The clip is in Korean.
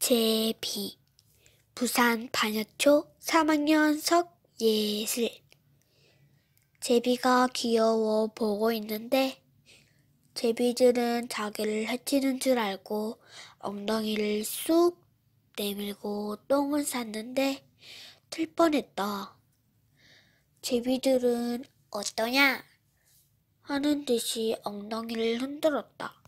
제비 부산 반여초 3학년 석예슬 제비가 귀여워 보고 있는데 제비들은 자기를 해치는 줄 알고 엉덩이를 쑥 내밀고 똥을 쌌는데 틀 뻔했다. 제비들은 어떠냐 하는 듯이 엉덩이를 흔들었다.